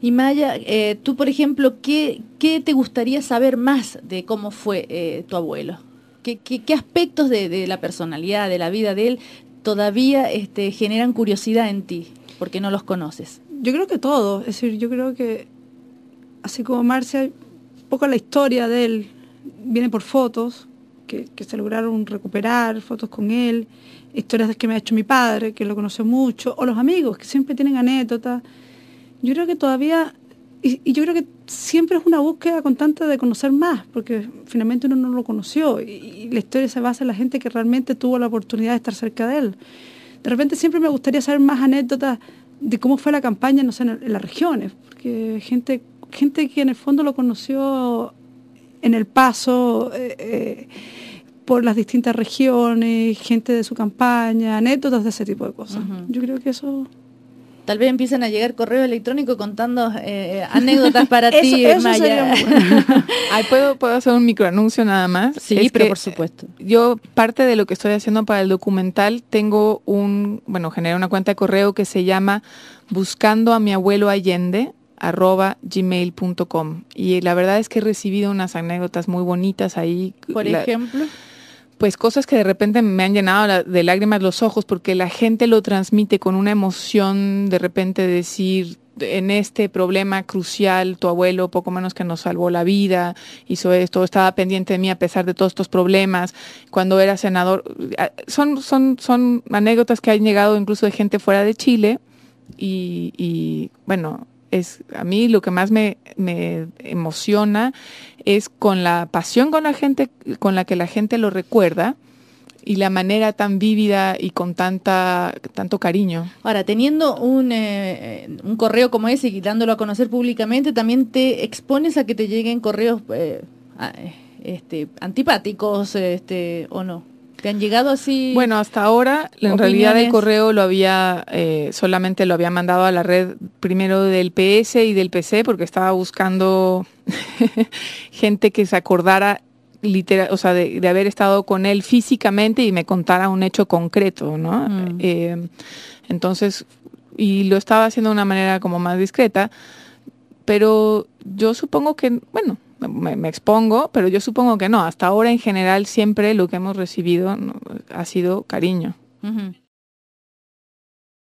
Y Maya, eh, tú, por ejemplo, ¿qué, ¿qué, te gustaría saber más de cómo fue eh, tu abuelo? ¿Qué, qué, aspectos de, la personalidad, de la vida de él, todavía este, generan curiosidad en ti? Porque no los conoces. Yo creo que todo. Es decir, yo creo que, así como Marcia, poco la historia de él viene por fotos, que, que, se lograron recuperar, fotos con él, historias que me ha hecho mi padre, que lo conoció mucho, o los amigos, que siempre tienen anécdotas yo creo que todavía, y, yo creo que siempre es una búsqueda constante de conocer más, porque finalmente uno no lo conoció y, la historia se basa en la gente que realmente tuvo la oportunidad de estar cerca de él. De repente siempre me gustaría saber más anécdotas de cómo fue la campaña, no sé, en, las regiones, porque gente, gente que en el fondo lo conoció en el paso. Eh, eh, por las distintas regiones, gente de su campaña, anécdotas de ese tipo de cosas. Yo creo que eso Tal vez empiecen a llegar correo electrónico contando eh, eh, anécdotas para ti, eso Maya. Sería ¿puedo, ¿puedo, hacer un microanuncio nada más? Sí, pero por supuesto. Eh, yo, parte de lo que estoy haciendo para el documental, tengo un, bueno, generé una cuenta de correo que se llama Buscando a mi abuelo Allende arroba gmail.com y la verdad es que he recibido unas anécdotas muy bonitas ahí. Por ejemplo pues cosas que de repente me han llenado de lágrimas los ojos porque la gente lo transmite con una emoción de repente decir en este problema crucial tu abuelo poco menos que nos salvó la vida, hizo esto, estaba pendiente de mí a pesar de todos estos problemas, cuando era senador. Ah, son, son, son anécdotas que han llegado incluso de gente fuera de Chile y, y bueno, a mí lo que más me, emociona es con la pasión con la gente, con la que la gente lo recuerda y la manera tan vívida y con tanta, tanto cariño. Ahora, teniendo un, eh, eh, correo como ese y dándolo a conocer públicamente, también te expones a que te lleguen correos eh, este, antipáticos este, o no. ¿Te han llegado así? Bueno, hasta ahora en realidad el correo lo había, eh, solamente lo había mandado a la red primero del PS y del PC porque estaba buscando gente que se acordara literal, o sea, de, haber estado con él físicamente y me contara un hecho concreto, ¿no? Mm. Eh, entonces, y lo estaba haciendo de una manera como más discreta pero yo supongo que, bueno, me, expongo, pero yo supongo que no. Hasta ahora en general siempre lo que hemos recibido ha sido cariño.